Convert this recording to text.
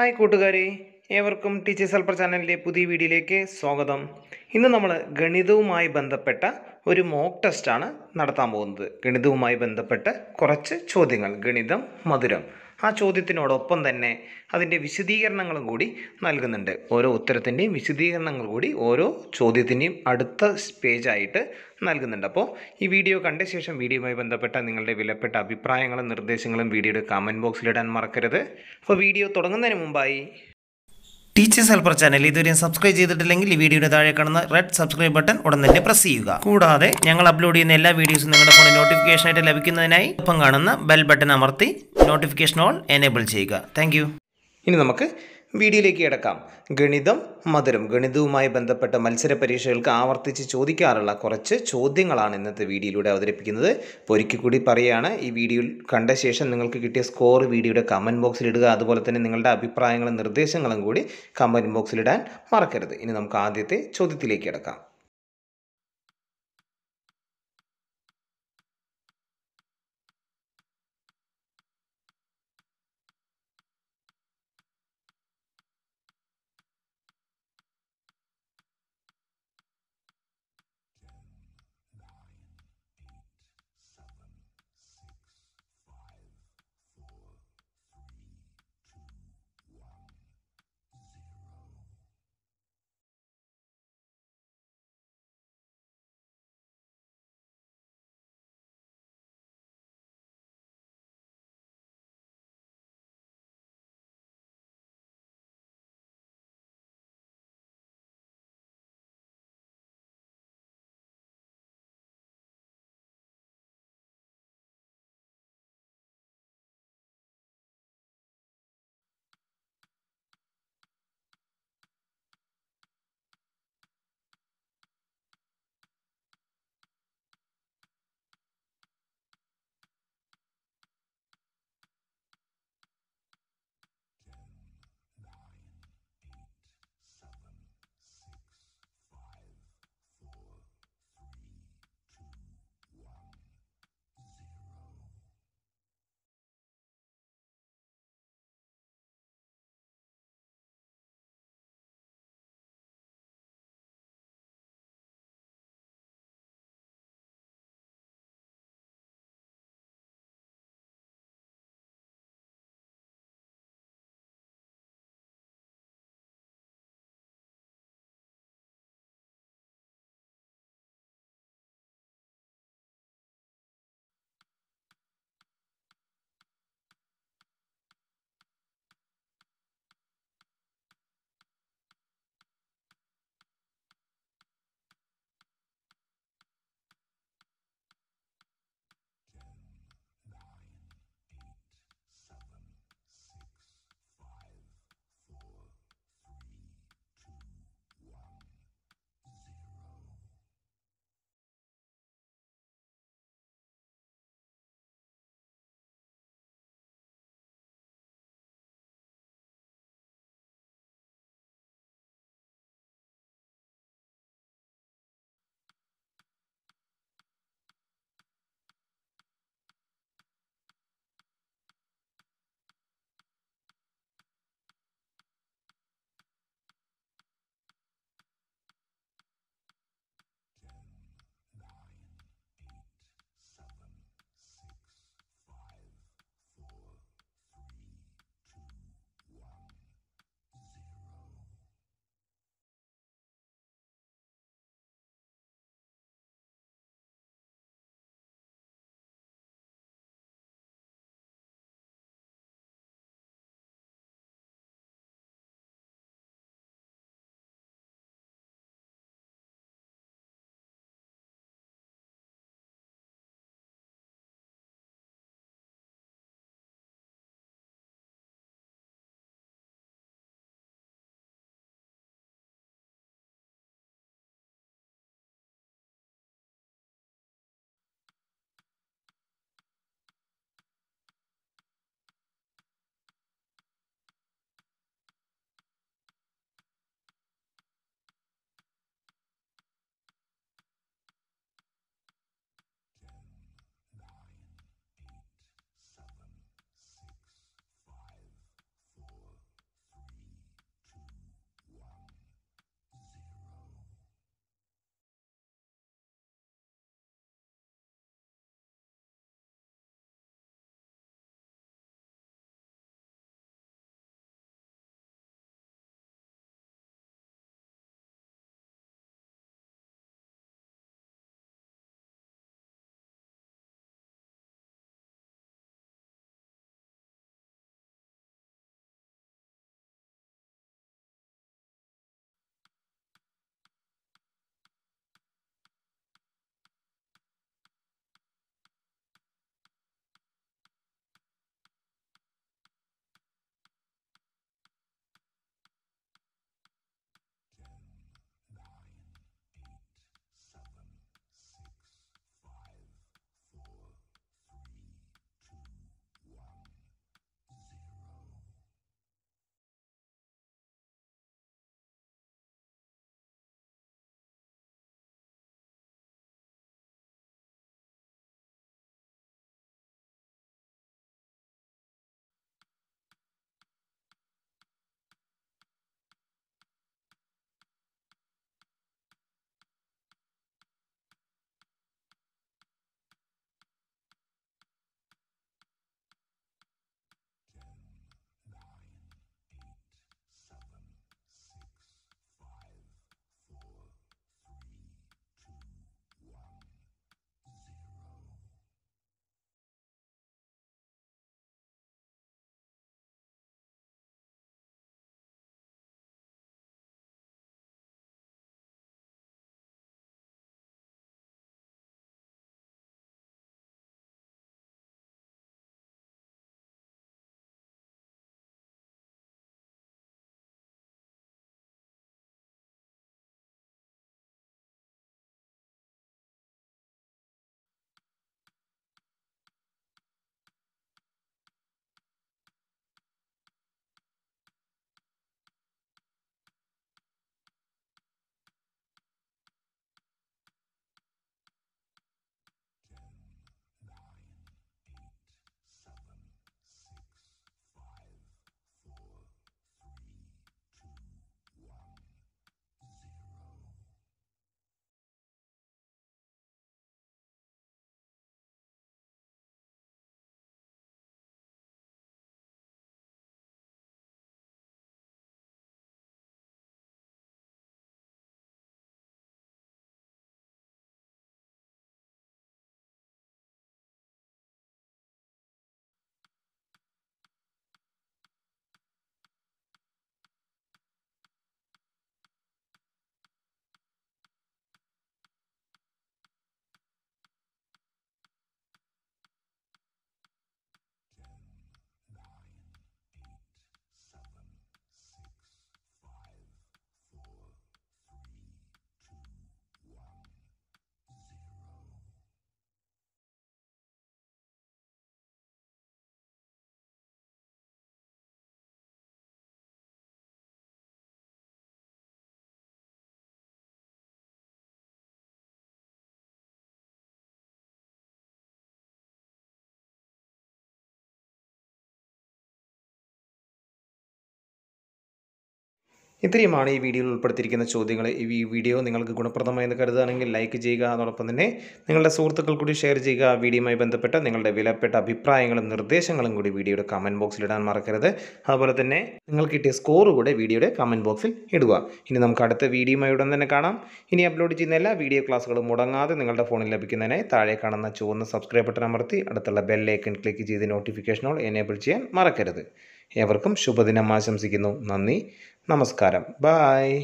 hi കൂട്ടുകാരെ ഏവർക്കും teachers helper ചാനലിൻ്റെ പുതിയ വീഡിയോയിലേക്ക് സ്വാഗതം ഇന്ന് നമ്മൾ ഗണിതവുമായി ബന്ധപ്പെട്ട ഒരു മോക്ക് ടെസ്റ്റാണ് നടത്താൻ പോകുന്നത് ഗണിതവുമായി ബന്ധപ്പെട്ട് കുറച്ച് ചോദ്യങ്ങൾ ഗണിതം മധുരം ആ ചോദ്യത്തിനോടൊപ്പം തന്നെ അതിൻ്റെ വിശദീകരണങ്ങളും കൂടി നൽകുന്നുണ്ട് ഓരോ ഉത്തരത്തിൻ്റെയും വിശദീകരണങ്ങൾ കൂടി ഓരോ ചോദ്യത്തിൻ്റെയും അടുത്ത പേജായിട്ട് നൽകുന്നുണ്ട് അപ്പോൾ ഈ വീഡിയോ കണ്ട ശേഷം വീഡിയോയുമായി ബന്ധപ്പെട്ട നിങ്ങളുടെ വിലപ്പെട്ട അഭിപ്രായങ്ങളും നിർദ്ദേശങ്ങളും വീഡിയോയുടെ കമൻറ്റ് ബോക്സിലിടാൻ മറക്കരുത് അപ്പോൾ വീഡിയോ തുടങ്ങുന്നതിന് മുമ്പായി ടീച്ചേഴ്സ് ഹെൽപ്പർ ചാനൽ ഇതുവരെയും സബ്സ്ക്രൈബ് ചെയ്തിട്ടില്ലെങ്കിൽ ഈ വീഡിയോയുടെ താഴെ കാണുന്ന റെഡ് സബ്സ്ക്രൈബ് ബട്ടൺ ഉടൻ തന്നെ പ്രസ് ചെയ്യുക കൂടാതെ ഞങ്ങൾ അപ്ലോഡ് ചെയ്യുന്ന എല്ലാ വീഡിയോസും നിങ്ങളുടെ ഫോണിൽ ആയിട്ട് ലഭിക്കുന്നതിനായി ഒപ്പം കാണുന്ന ബെൽ ബട്ടൺ അമർത്തി നോട്ടിഫിക്കേഷൻ ഓൺ എനേബിൾ ചെയ്യുക താങ്ക് ഇനി നമുക്ക് വീഡിയോയിലേക്ക് കിടക്കാം ഗണിതം മധുരം ഗണിതവുമായി ബന്ധപ്പെട്ട മത്സര പരീക്ഷകൾക്ക് ആവർത്തിച്ച് ചോദിക്കാറുള്ള കുറച്ച് ചോദ്യങ്ങളാണ് ഇന്നത്തെ വീഡിയോയിലൂടെ അവതരിപ്പിക്കുന്നത് അപ്പോൾ ഒരിക്കൽ കൂടി പറയുകയാണ് ഈ വീഡിയോ കണ്ട ശേഷം നിങ്ങൾക്ക് കിട്ടിയ സ്കോർ വീഡിയോയുടെ കമൻറ്റ് ബോക്സിൽ ഇടുക അതുപോലെ തന്നെ നിങ്ങളുടെ അഭിപ്രായങ്ങളും നിർദ്ദേശങ്ങളും കൂടി കമൻറ്റ് ബോക്സിലിടാൻ മറക്കരുത് ഇനി നമുക്ക് ആദ്യത്തെ ചോദ്യത്തിലേക്ക് കിടക്കാം ഇത്രയുമാണ് ഈ വീഡിയോയിൽ ഉൾപ്പെടുത്തിയിരിക്കുന്ന ചോദ്യങ്ങൾ ഈ വീഡിയോ നിങ്ങൾക്ക് ഗുണപ്രദമായെന്ന് കരുതുകയാണെങ്കിൽ ലൈക്ക് ചെയ്യുക അതോടൊപ്പം തന്നെ നിങ്ങളുടെ സുഹൃത്തുക്കൾ കൂടി ഷെയർ ചെയ്യുക വീഡിയോയുമായി ബന്ധപ്പെട്ട നിങ്ങളുടെ വിലപ്പെട്ട അഭിപ്രായങ്ങളും നിർദ്ദേശങ്ങളും കൂടി വീഡിയോയുടെ കമൻറ്റ് ബോക്സിൽ ഇടാൻ മറക്കരുത് അതുപോലെ തന്നെ നിങ്ങൾ കിട്ടിയ സ്കോർ കൂടെ വീഡിയോയുടെ കമൻറ്റ് ബോക്സിൽ ഇടുക ഇനി നമുക്ക് അടുത്ത വീഡിയോയുമായി ഉടൻ തന്നെ കാണാം ഇനി അപ്ലോഡ് ചെയ്യുന്ന എല്ലാ വീഡിയോ ക്ലാസ്സുകളും മുടങ്ങാതെ നിങ്ങളുടെ ഫോണിൽ ലഭിക്കുന്നതിനായി താഴെ കാണുന്ന ചുവന്ന സബ്സ്ക്രൈബ് ബട്ടൺ അമർത്തി അടുത്തുള്ള ബെല്ലൈക്കൺ ക്ലിക്ക് ചെയ്ത് നോട്ടിഫിക്കേഷൻ എനേബിൾ ചെയ്യാൻ മറക്കരുത് ഏവർക്കും ശുഭദിനം ആശംസിക്കുന്നു നന്ദി നമസ്കാരം ബായ്